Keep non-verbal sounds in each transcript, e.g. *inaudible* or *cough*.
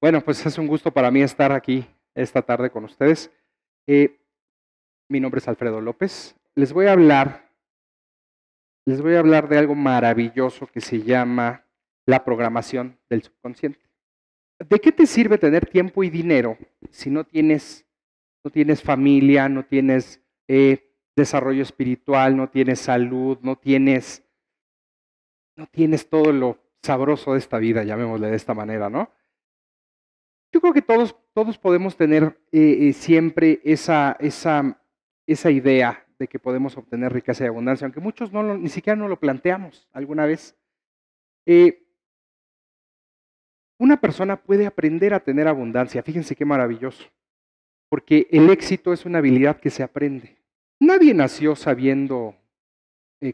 Bueno, pues es un gusto para mí estar aquí esta tarde con ustedes. Eh, mi nombre es Alfredo López. Les voy a hablar, les voy a hablar de algo maravilloso que se llama la programación del subconsciente. ¿De qué te sirve tener tiempo y dinero si no tienes, no tienes familia, no tienes eh, desarrollo espiritual, no tienes salud, no tienes, no tienes todo lo sabroso de esta vida, llamémosle de esta manera, ¿no? Yo creo que todos, todos podemos tener eh, eh, siempre esa, esa, esa idea de que podemos obtener riqueza y abundancia, aunque muchos no ni siquiera no lo planteamos alguna vez. Eh, una persona puede aprender a tener abundancia, fíjense qué maravilloso, porque el éxito es una habilidad que se aprende. Nadie nació sabiendo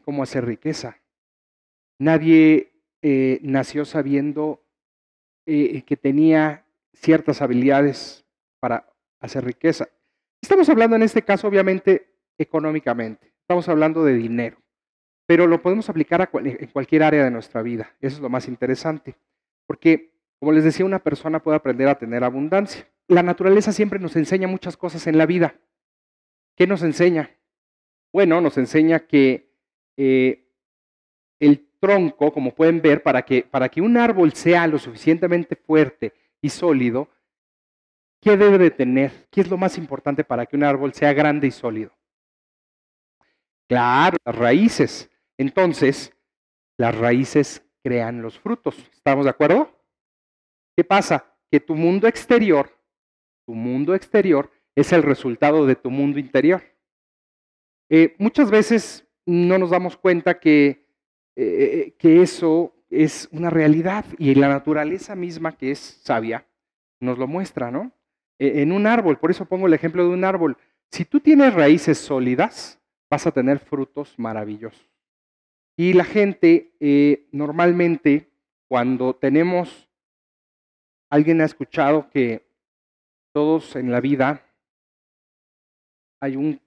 cómo hacer riqueza, nadie nació sabiendo que tenía ciertas habilidades para hacer riqueza. Estamos hablando en este caso, obviamente, económicamente. Estamos hablando de dinero, pero lo podemos aplicar en cualquier área de nuestra vida. Eso es lo más interesante, porque, como les decía, una persona puede aprender a tener abundancia. La naturaleza siempre nos enseña muchas cosas en la vida. ¿Qué nos enseña? Bueno, nos enseña que eh, el tronco, como pueden ver, para que, para que un árbol sea lo suficientemente fuerte, y sólido, ¿qué debe de tener? ¿Qué es lo más importante para que un árbol sea grande y sólido? Claro, las raíces. Entonces, las raíces crean los frutos. ¿Estamos de acuerdo? ¿Qué pasa? Que tu mundo exterior, tu mundo exterior es el resultado de tu mundo interior. Eh, muchas veces no nos damos cuenta que, eh, eh, que eso es una realidad y la naturaleza misma que es sabia nos lo muestra, ¿no? E, en un árbol, por eso pongo el ejemplo de un árbol. Si tú tienes raíces sólidas, vas a tener frutos maravillosos. Y la gente eh, normalmente cuando tenemos, alguien ha escuchado que todos en la vida hay un,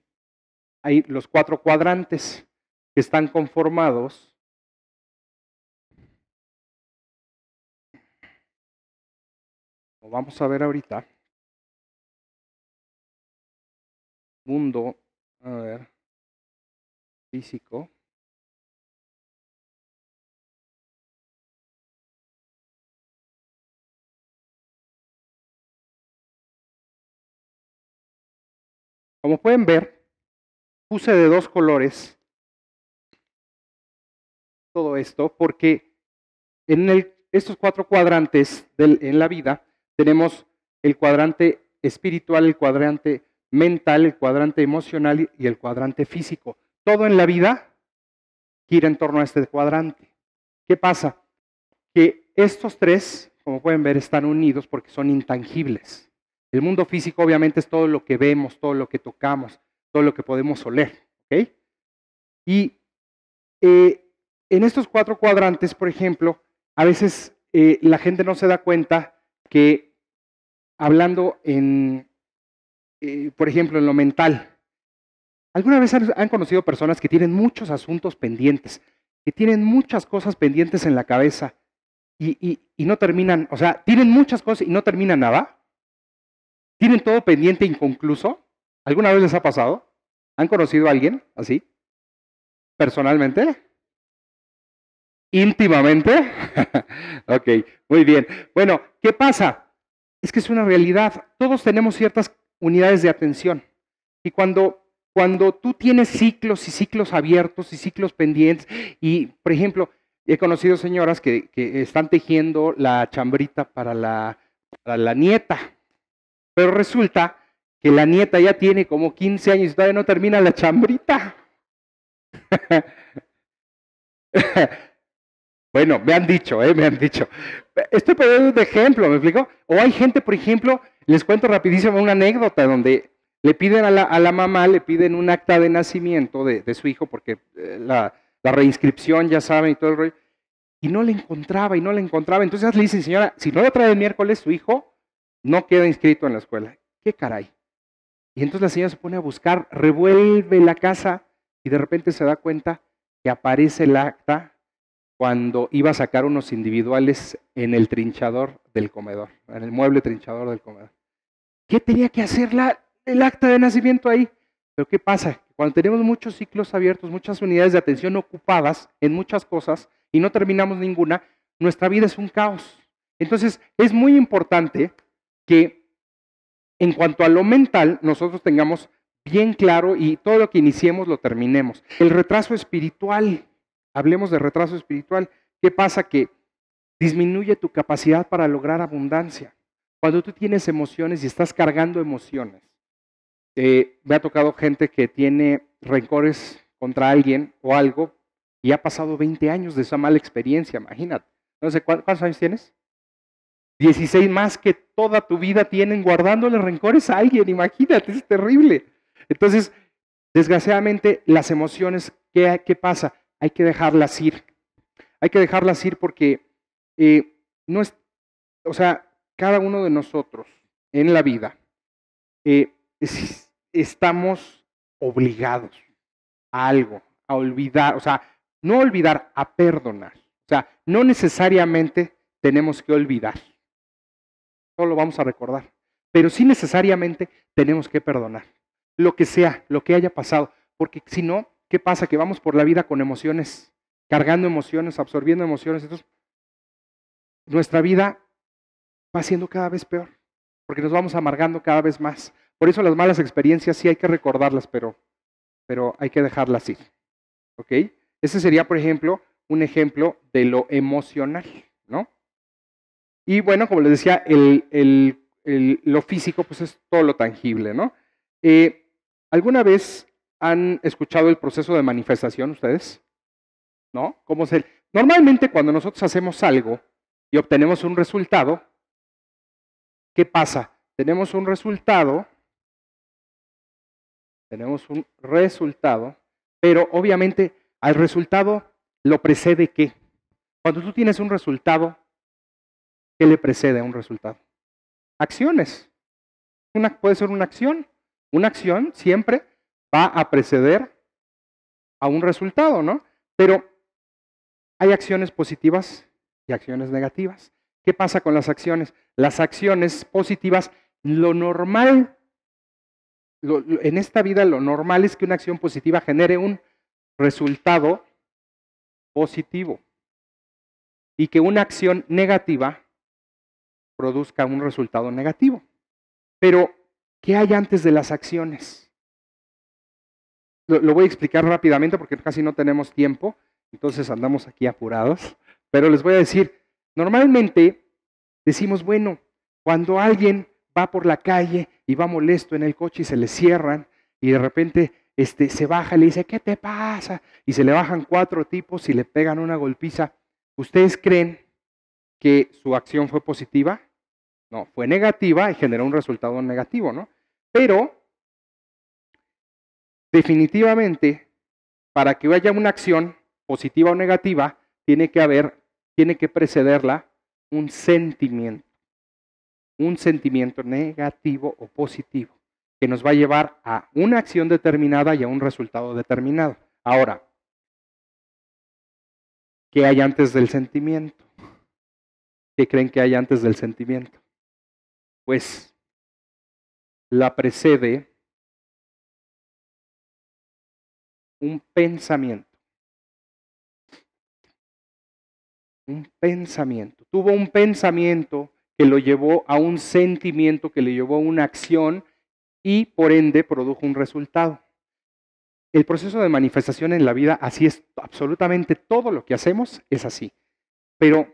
hay los cuatro cuadrantes que están conformados vamos a ver ahorita, mundo, a ver, físico, Como pueden ver, puse de dos colores todo esto porque en estos cuatro cuadrantes del, en la vida tenemos el cuadrante espiritual, el cuadrante mental, el cuadrante emocional y el cuadrante físico. Todo en la vida gira en torno a este cuadrante. ¿Qué pasa? Que estos tres, como pueden ver, están unidos porque son intangibles. El mundo físico obviamente es todo lo que vemos, todo lo que tocamos, todo lo que podemos oler. ¿okay? Y eh, en estos cuatro cuadrantes, por ejemplo, a veces eh, la gente no se da cuenta que hablando en, eh, por ejemplo, en lo mental. ¿Alguna vez han, conocido personas que tienen muchos asuntos pendientes, que tienen muchas cosas pendientes en la cabeza y, y, no terminan, o sea, tienen muchas cosas y no terminan nada? ¿Tienen todo pendiente inconcluso? ¿Alguna vez les ha pasado? ¿Han conocido a alguien así? ¿Personalmente? ¿Íntimamente? *laughs* ok, muy bien. Bueno, ¿qué pasa? es que es una realidad. Todos tenemos ciertas unidades de atención. Y cuando, cuando tú tienes ciclos y ciclos abiertos y ciclos pendientes, y por ejemplo, he conocido señoras que, están tejiendo la chambrita para la, para la nieta, pero resulta que la nieta ya tiene como 15 años y todavía no termina la chambrita. *laughs* Bueno, me han dicho, ¿eh? me han dicho. Estoy poniendo de ejemplo, ¿me explico? O hay gente, por ejemplo, les cuento rapidísimo una anécdota donde le piden a la, mamá, le piden un acta de nacimiento de, su hijo, porque eh, la, reinscripción, ya saben, y todo el rollo, y no le encontraba, y no le encontraba. Entonces le dicen, señora, si no lo trae el miércoles su hijo, no queda inscrito en la escuela. ¿Qué caray? Y entonces la señora se pone a buscar, revuelve la casa, y de repente se da cuenta que aparece el acta cuando iba a sacar unos individuales en el trinchador del comedor, en el mueble trinchador del comedor. ¿Qué tenía que hacer el acta de nacimiento ahí? Pero ¿qué pasa? Cuando tenemos muchos ciclos abiertos, muchas unidades de atención ocupadas en muchas cosas y no terminamos ninguna, nuestra vida es un caos. Entonces, es muy importante que en cuanto a lo mental, nosotros tengamos bien claro y todo lo que iniciemos lo terminemos. El retraso espiritual, Hablemos de retraso espiritual. ¿Qué pasa? Que disminuye tu capacidad para lograr abundancia. Cuando tú tienes emociones y estás cargando emociones, eh, me ha tocado gente que tiene rencores contra alguien o algo y ha pasado 20 años de esa mala experiencia, imagínate. No sé, ¿cuántos años tienes? 16 más que toda tu vida tienen guardándole rencores a alguien, imagínate, es terrible. Entonces, desgraciadamente, las emociones, ¿qué, qué pasa? hay que dejarlas ir. Hay que dejarlas ir porque eh, no es, o sea, cada uno de nosotros en la vida eh, estamos obligados a algo, a olvidar, o sea, no olvidar, a perdonar. O sea, no necesariamente tenemos que olvidar. solo lo vamos a recordar. Pero sí necesariamente tenemos que perdonar. Lo que sea, lo que haya pasado. Porque si no, ¿Qué pasa? Que vamos por la vida con emociones, cargando emociones, absorbiendo emociones. Entonces, nuestra vida va siendo cada vez peor, porque nos vamos amargando cada vez más. Por eso las malas experiencias sí hay que recordarlas, pero, pero hay que dejarlas ir. ¿Ok? Ese sería, por ejemplo, un ejemplo de lo emocional, ¿no? Y bueno, como les decía, el, el, el, lo físico, pues es todo lo tangible, ¿no? Eh, alguna vez ¿Han escuchado el proceso de manifestación ustedes? ¿No? ¿Cómo Normalmente cuando nosotros hacemos algo y obtenemos un resultado, ¿qué pasa? Tenemos un resultado, tenemos un resultado, pero obviamente al resultado lo precede qué? Cuando tú tienes un resultado, ¿qué le precede a un resultado? Acciones. puede ser una acción. Una acción siempre va a preceder a un resultado, ¿no? Pero hay acciones positivas y acciones negativas. ¿Qué pasa con las acciones? Las acciones positivas, lo normal, en esta vida lo normal es que una acción positiva genere un resultado positivo y que una acción negativa produzca un resultado negativo. Pero, ¿qué hay antes de las acciones? Lo, voy a explicar rápidamente porque casi no tenemos tiempo, entonces andamos aquí apurados, pero les voy a decir, normalmente decimos, bueno, cuando alguien va por la calle y va molesto en el coche y se le cierran y de repente este, se baja y le dice, ¿qué te pasa? Y se le bajan cuatro tipos y le pegan una golpiza. ¿Ustedes creen que su acción fue positiva? No, fue negativa y generó un resultado negativo, ¿no? Pero Definitivamente, para que haya una acción positiva o negativa, tiene que haber, tiene que precederla un sentimiento, un sentimiento negativo o positivo, que nos va a llevar a una acción determinada y a un resultado determinado. Ahora, ¿qué hay antes del sentimiento? ¿Qué creen que hay antes del sentimiento? Pues la precede un pensamiento. Un pensamiento. Tuvo un pensamiento que lo llevó a un sentimiento, que le llevó a una acción y por ende produjo un resultado. El proceso de manifestación en la vida, así es absolutamente todo lo que hacemos, es así. Pero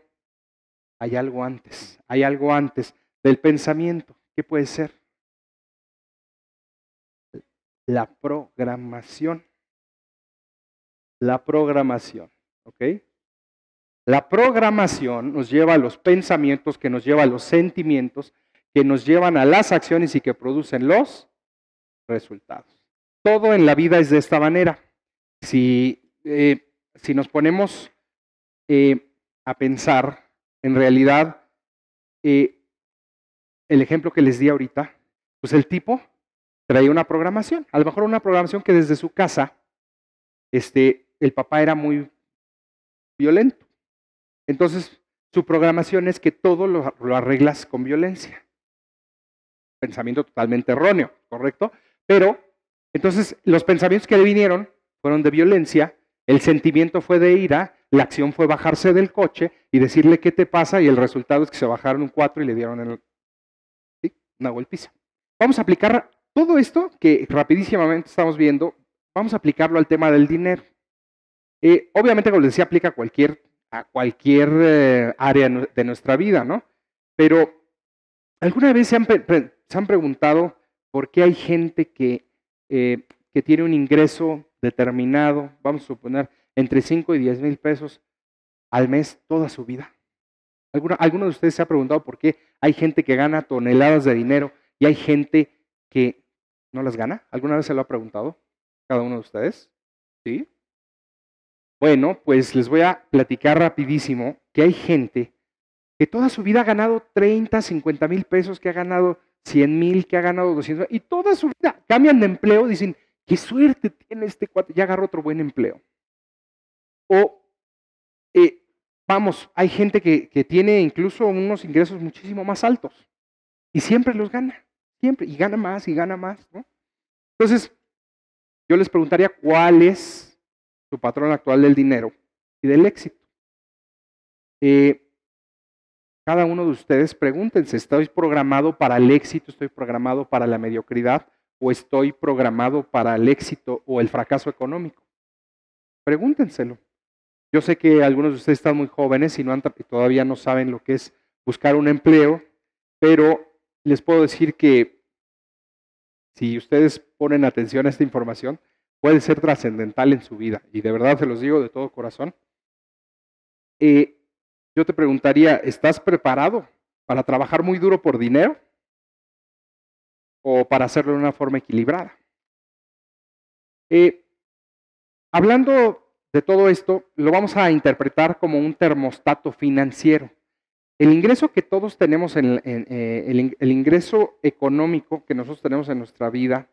hay algo antes, hay algo antes del pensamiento. ¿Qué puede ser? La programación la programación. ¿Ok? La programación nos lleva a los pensamientos, que nos lleva a los sentimientos, que nos llevan a las acciones y que producen los resultados. Todo en la vida es de esta manera. Si, eh, si nos ponemos eh, a pensar, en realidad, eh, el ejemplo que les di ahorita, pues el tipo traía una programación, a lo mejor una programación que desde su casa este, el papá era muy violento. Entonces, su programación es que todo lo, arreglas con violencia. Pensamiento totalmente erróneo, ¿correcto? Pero, entonces, los pensamientos que le vinieron fueron de violencia, el sentimiento fue de ira, la acción fue bajarse del coche y decirle qué te pasa y el resultado es que se bajaron un cuatro y le dieron el, una golpiza. Vamos a aplicar todo esto que rapidísimamente estamos viendo, vamos a aplicarlo al tema del dinero obviamente, como les decía, aplica a cualquier, a cualquier eh, área de nuestra vida, ¿no? Pero, ¿alguna vez se han, preguntado por qué hay gente que, eh, que tiene un ingreso determinado, vamos a suponer, entre 5 y 10 mil pesos al mes toda su vida? ¿Alguno, ¿Alguno de ustedes se ha preguntado por qué hay gente que gana toneladas de dinero y hay gente que no las gana? ¿Alguna vez se lo ha preguntado cada uno de ustedes? ¿Sí? Bueno, pues les voy a platicar rapidísimo que hay gente que toda su vida ha ganado 30, 50 mil pesos, que ha ganado 100 mil, que ha ganado 200 y toda su vida cambian de empleo, dicen, qué suerte tiene este cuate, ya agarró otro buen empleo. O, eh, vamos, hay gente que, que tiene incluso unos ingresos muchísimo más altos y siempre los gana, siempre, y gana más y gana más, ¿no? Entonces, yo les preguntaría cuál es su patrón actual del dinero y del éxito. Eh, cada uno de ustedes pregúntense, ¿estoy programado para el éxito? ¿Estoy programado para la mediocridad? ¿O estoy programado para el éxito o el fracaso económico? Pregúntenselo. Yo sé que algunos de ustedes están muy jóvenes y, no han, y todavía no saben lo que es buscar un empleo, pero les puedo decir que si ustedes ponen atención a esta información, puede ser trascendental en su vida. Y de verdad se los digo de todo corazón. Eh, yo te preguntaría, ¿estás preparado para trabajar muy duro por dinero o para hacerlo de una forma equilibrada? Eh, hablando de todo esto, lo vamos a interpretar como un termostato financiero. El ingreso que todos tenemos, en, eh, el ingreso económico que nosotros tenemos en nuestra vida,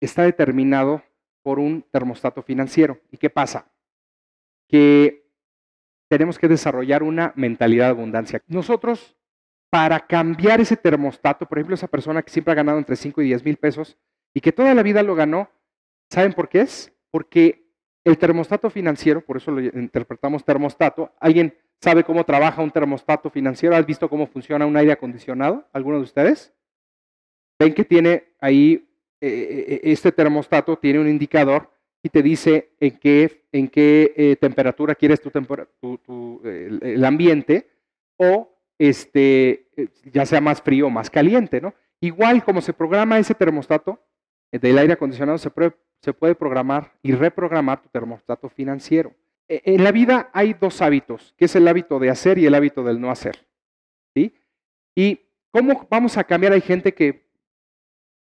está determinado por un termostato financiero. ¿Y qué pasa? Que tenemos que desarrollar una mentalidad de abundancia. Nosotros, para cambiar ese termostato, por ejemplo, esa persona que siempre ha ganado entre 5 y 10 mil pesos y que toda la vida lo ganó, ¿saben por qué es? Porque el termostato financiero, por eso lo interpretamos termostato, alguien sabe cómo trabaja un termostato financiero, ¿has visto cómo funciona un aire acondicionado? Algunos de ustedes? Ven que tiene ahí eh, eh, eh, este termostato tiene un indicador y te dice en qué, en qué temperatura quieres tu, el ambiente o este, ya sea más frío o más caliente. ¿no? Igual como se programa ese termostato del aire acondicionado, se, puede, programar y reprogramar tu termostato financiero. E, en la vida hay dos hábitos, que es el hábito de hacer y el hábito del no hacer. ¿Y cómo vamos a cambiar? Hay gente que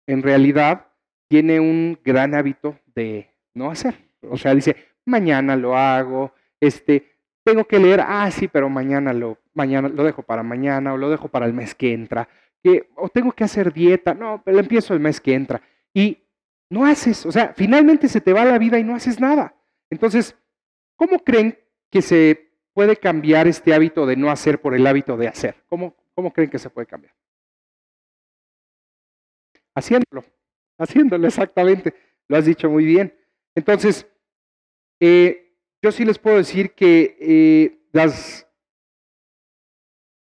en realidad tiene un gran hábito de no hacer. O sea, dice, mañana lo hago, este, tengo que leer, ah, sí, pero mañana lo, mañana lo dejo para mañana o lo dejo para el mes que entra. o tengo que hacer dieta, no, pero empiezo el mes que entra. Y no haces, o sea, finalmente se te va la vida y no haces nada. Entonces, ¿cómo creen que se puede cambiar este hábito de no hacer por el hábito de hacer? cómo creen que se puede cambiar? haciéndolo, haciéndolo exactamente. Lo has dicho muy bien. Entonces, eh, yo sí les puedo decir que eh,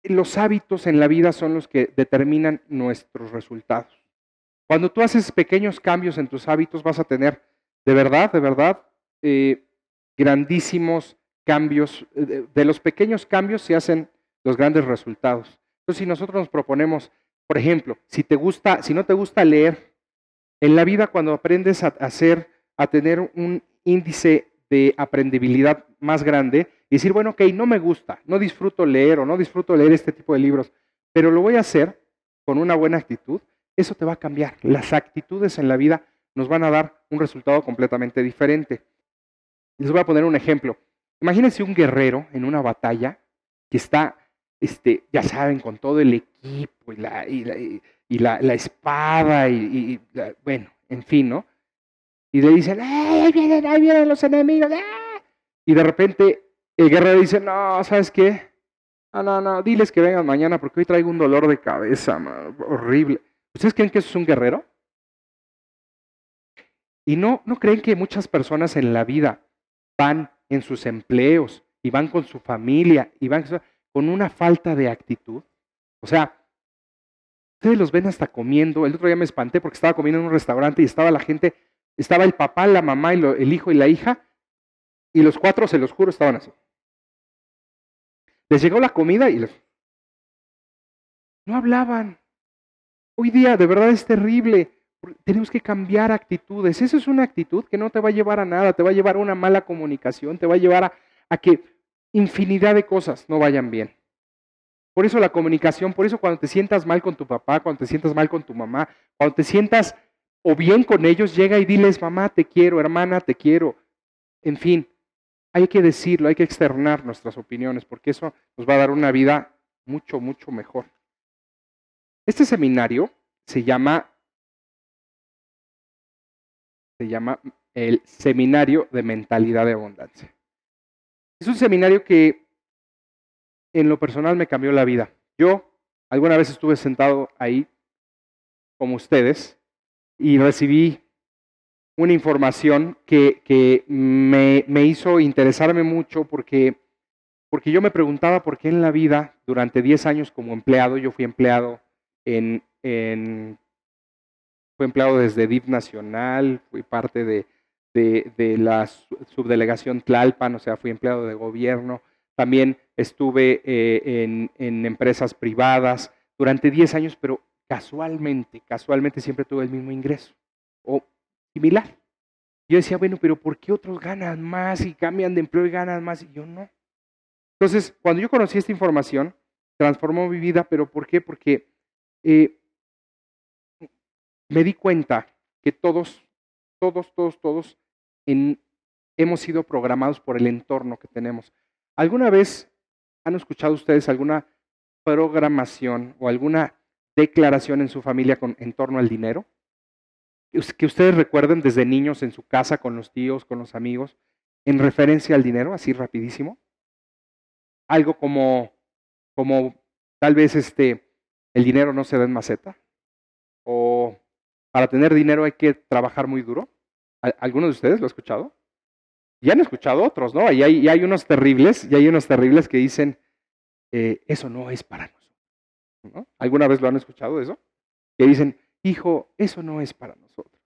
los hábitos en la vida son los que determinan nuestros resultados. Cuando tú haces pequeños cambios en tus hábitos, vas a tener de verdad, de verdad, eh, grandísimos cambios. de los pequeños cambios se hacen los grandes resultados. Entonces, si nosotros nos proponemos por ejemplo, si te gusta, si no te gusta leer, en la vida cuando aprendes a hacer, a tener un índice de aprendibilidad más grande y decir, bueno, ok, no me gusta, no disfruto leer o no disfruto leer este tipo de libros, pero lo voy a hacer con una buena actitud, eso te va a cambiar. Las actitudes en la vida nos van a dar un resultado completamente diferente. Les voy a poner un ejemplo. Imagínense un guerrero en una batalla que está este, ya saben, con todo el equipo y la, y y la, espada y, bueno, en fin, ¿no? Y le dicen, ¡ay, ahí vienen, ahí vienen los enemigos! ¡ah!". Y de repente el guerrero dice, no, ¿sabes qué? ah no, no, diles que vengan mañana porque hoy traigo un dolor de cabeza horrible. ¿Ustedes creen que eso es un guerrero? ¿Y no, no creen que muchas personas en la vida van en sus empleos y van con su familia y van con una falta de actitud. O sea, ustedes los ven hasta comiendo. El otro día me espanté porque estaba comiendo en un restaurante y estaba la gente, estaba el papá, la mamá, el hijo y la hija, y los cuatro, se los juro, estaban así. Les llegó la comida y los. No hablaban. Hoy día de verdad es terrible. Tenemos que cambiar actitudes. Esa es una actitud que no te va a llevar a nada, te va a llevar a una mala comunicación, te va a llevar a que infinidad de cosas no vayan bien. Por eso la comunicación, por eso cuando te sientas mal con tu papá, cuando te sientas mal con tu mamá, cuando te sientas o bien con ellos, llega y diles, mamá, te quiero, hermana, te quiero. En fin, hay que decirlo, hay que externar nuestras opiniones, porque eso nos va a dar una vida mucho, mucho mejor. Este seminario se llama, se llama el Seminario de Mentalidad de Abundancia. Es un seminario que en lo personal me cambió la vida. Yo alguna vez estuve sentado ahí, como ustedes, y recibí una información que, me, hizo interesarme mucho porque, porque yo me preguntaba por qué en la vida, durante 10 años como empleado, yo fui empleado en, en fui empleado desde DIP Nacional, fui parte de de, la subdelegación Tlalpan, o sea, fui empleado de gobierno. También estuve eh, en, empresas privadas durante 10 años, pero casualmente, casualmente siempre tuve el mismo ingreso o similar. Yo decía, bueno, pero ¿por qué otros ganan más y cambian de empleo y ganan más? Y yo no. Entonces, cuando yo conocí esta información, transformó mi vida, pero ¿por qué? Porque eh, me di cuenta que todos, todos, todos, todos hemos sido programados por el entorno que tenemos. ¿Alguna vez han escuchado ustedes alguna programación o alguna declaración en su familia en torno al dinero? Que ustedes recuerden desde niños en su casa, con los tíos, con los amigos, en referencia al dinero, así rapidísimo. Algo como, como tal vez este, el dinero no se da en maceta, o para tener dinero hay que trabajar muy duro. ¿Algunos de ustedes lo han escuchado? Y han escuchado otros, ¿no? Y hay, unos terribles, y hay unos terribles que dicen, eh, eso no es para nosotros. ¿Alguna vez lo han escuchado eso? Que dicen, hijo, eso no es para nosotros.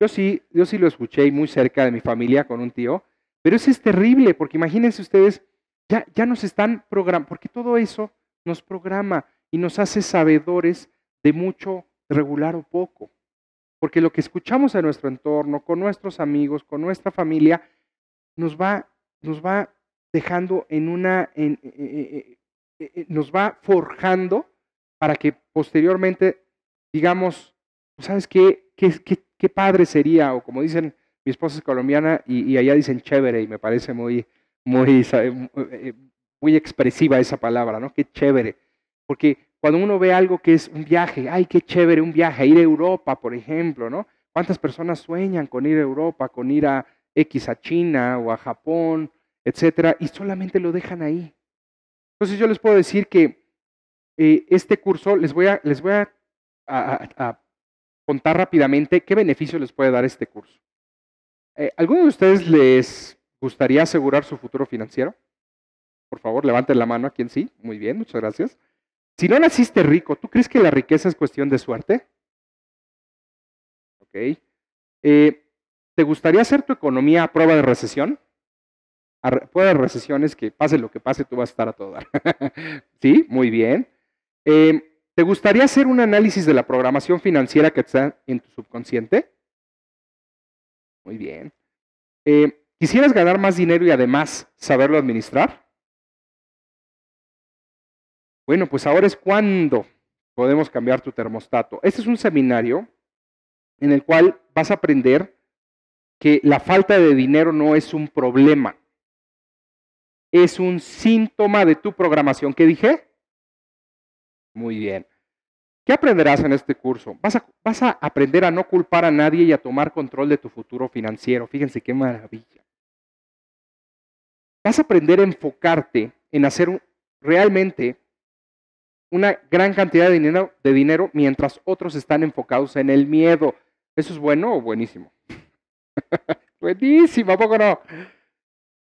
Yo sí, yo sí lo escuché muy cerca de mi familia con un tío, pero eso es terrible, porque imagínense ustedes, ya, ya nos están programando, porque todo eso nos programa y nos hace sabedores de mucho regular o poco. Porque lo que escuchamos en nuestro entorno, con nuestros amigos, con nuestra familia, nos va, nos va dejando en una, en, eh, eh, eh, nos va forjando para que posteriormente digamos, pues, ¿sabes qué? ¿Qué, qué, padre sería? O como dicen, mi esposa es colombiana y, y, allá dicen chévere y me parece muy, muy, muy expresiva esa palabra, ¿no? Qué chévere. Porque cuando uno ve algo que es un viaje, ay, qué chévere un viaje, ir a Europa, por ejemplo, ¿no? ¿Cuántas personas sueñan con ir a Europa, con ir a X, a China o a Japón, etcétera? Y solamente lo dejan ahí. Entonces yo les puedo decir que eh, este curso, les voy, a, les voy a, contar rápidamente qué beneficio les puede dar este curso. Eh, ¿Alguno de ustedes les gustaría asegurar su futuro financiero? Por favor, levanten la mano a quien sí. Muy bien, muchas gracias. Si no naciste rico, ¿tú crees que la riqueza es cuestión de suerte? Ok. Eh, ¿Te gustaría hacer tu economía a prueba de recesión? A prueba de recesión es que pase lo que pase, tú vas a estar a todo *laughs* sí, muy bien. Eh, ¿Te gustaría hacer un análisis de la programación financiera que está en tu subconsciente? Muy bien. Eh, ¿Quisieras ganar más dinero y además saberlo administrar? Bueno, pues ahora es cuando podemos cambiar tu termostato. Este es un seminario en el cual vas a aprender que la falta de dinero no es un problema, es un síntoma de tu programación. ¿Qué dije? Muy bien. ¿Qué aprenderás en este curso? Vas a, vas a, aprender a no culpar a nadie y a tomar control de tu futuro financiero. Fíjense qué maravilla. Vas a aprender a enfocarte en hacer realmente una gran cantidad de dinero, de dinero mientras otros están enfocados en el miedo. ¿Eso es bueno o buenísimo? *laughs* buenísimo, ¿a poco no?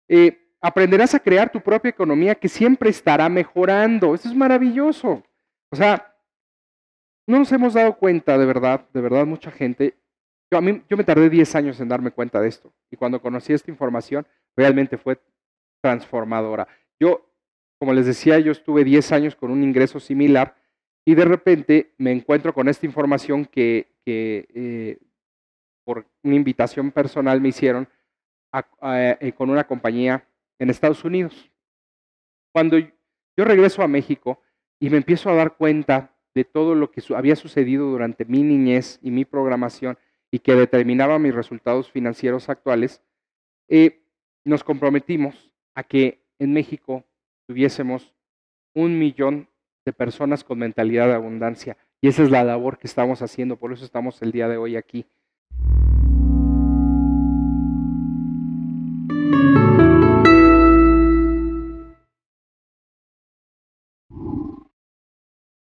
Eh, aprenderás a crear tu propia economía que siempre estará mejorando. Eso es maravilloso. O sea, no nos hemos dado cuenta, de verdad, de verdad, mucha gente. Yo, a mí, yo me tardé 10 años en darme cuenta de esto. Y cuando conocí esta información, realmente fue transformadora. Yo como les decía, yo estuve 10 años con un ingreso similar y de repente me encuentro con esta información que, eh, por una invitación personal me hicieron eh, con una compañía en Estados Unidos. Cuando yo regreso a México y me empiezo a dar cuenta de todo lo que había sucedido durante mi niñez y mi programación y que determinaba mis resultados financieros actuales, eh, nos comprometimos a que en México tuviésemos un millón de personas con mentalidad de abundancia. Y esa es la labor que estamos haciendo, por eso estamos el día de hoy aquí.